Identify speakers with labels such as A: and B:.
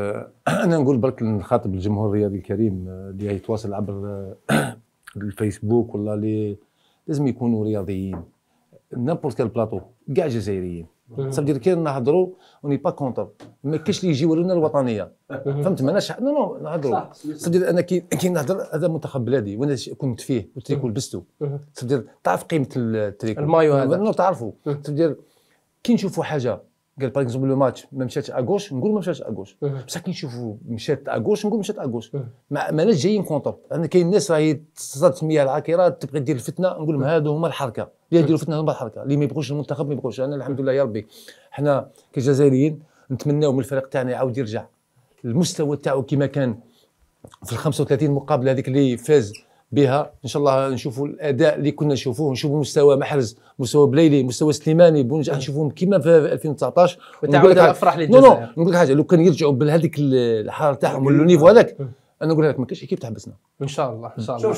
A: آه، انا نقول برك نخاطب الجمهور الرياضي الكريم آه، اللي يتواصل عبر آه، الفيسبوك ولا اللي لازم يكونوا رياضيين نابورت كال بلاطو كاع جزائريين صافي كي نهضروا اوني با كونتر ما كاش اللي يجيو لنا الوطنيه فهمت ناش نو نو نهضروا صافي انا كي كي نهضر هذا منتخب بلادي وانا كنت فيه والتريكو لبستو صافي تعرف قيمه التريكو المايو هذا نو تعرفوا صافي كي نشوفوا حاجه قال باغ اكزومبل لو ماتش ما مشاتش اغوش نقول ما مشاتش اغوش أه. بصح كي نشوفوا مشات اغوش نقول مشات اغوش أه. ماناش جايين كونتر انا كاين الناس راهي تصاد تسميها العاكره تبغي دير الفتنه نقول لهم هادو هما الحركه اللي يديروا فتنه هما الحركه اللي ما يبغوش المنتخب ما يبغوش انا الحمد لله يا ربي حنا كجزائريين نتمناو من الفريق تاعنا يعاود يرجع المستوى تاعو كما كان في ال 35 مقابله هذيك اللي فاز بها ان شاء الله نشوفوا الاداء اللي كنا نشوفوه نشوفوا مستوى محرز مستوى بليلي مستوى سليماني بونجا نشوفوهم كما في 2019 وتعود افرح للجزائر نو نو نقول لك حاجه لو كان يرجعوا بهذيك الحاره تاعهم نيفو هذاك انا نقول لك ما كاينش كيف تحبسنا ان شاء الله ان شاء الله